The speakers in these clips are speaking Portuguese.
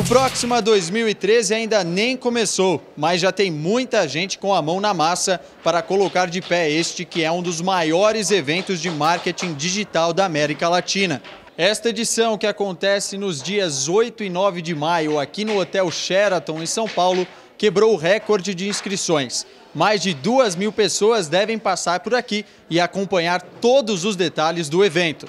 O Próxima 2013 ainda nem começou, mas já tem muita gente com a mão na massa para colocar de pé este que é um dos maiores eventos de marketing digital da América Latina. Esta edição, que acontece nos dias 8 e 9 de maio aqui no Hotel Sheraton, em São Paulo, quebrou o recorde de inscrições. Mais de 2 mil pessoas devem passar por aqui e acompanhar todos os detalhes do evento.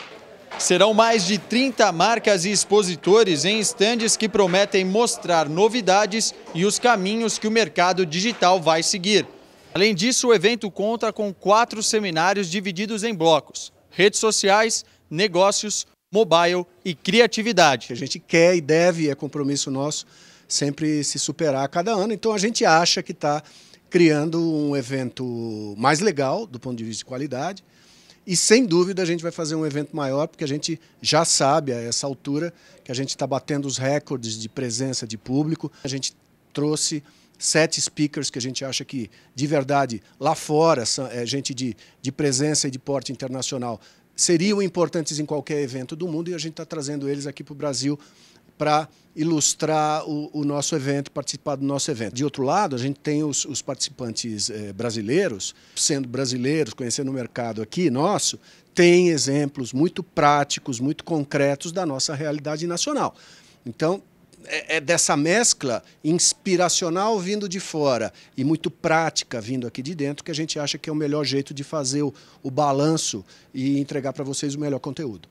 Serão mais de 30 marcas e expositores em estandes que prometem mostrar novidades e os caminhos que o mercado digital vai seguir. Além disso, o evento conta com quatro seminários divididos em blocos: redes sociais, negócios, mobile e criatividade. A gente quer e deve, é compromisso nosso, sempre se superar a cada ano. Então a gente acha que está criando um evento mais legal do ponto de vista de qualidade e sem dúvida a gente vai fazer um evento maior, porque a gente já sabe a essa altura que a gente está batendo os recordes de presença de público. A gente trouxe sete speakers que a gente acha que, de verdade, lá fora, é gente de, de presença e de porte internacional, seriam importantes em qualquer evento do mundo e a gente está trazendo eles aqui para o Brasil para ilustrar o, o, nosso evento, participar do nosso evento. De outro lado, a gente tem os, os participantes eh, brasileiros, sendo brasileiros, conhecendo o mercado aqui nosso, tem exemplos muito práticos, muito concretos da nossa realidade nacional. Então, é, é dessa mescla inspiracional vindo de fora e muito prática vindo aqui de dentro que a gente acha que é o melhor jeito de fazer o, o balanço e entregar para vocês o melhor conteúdo.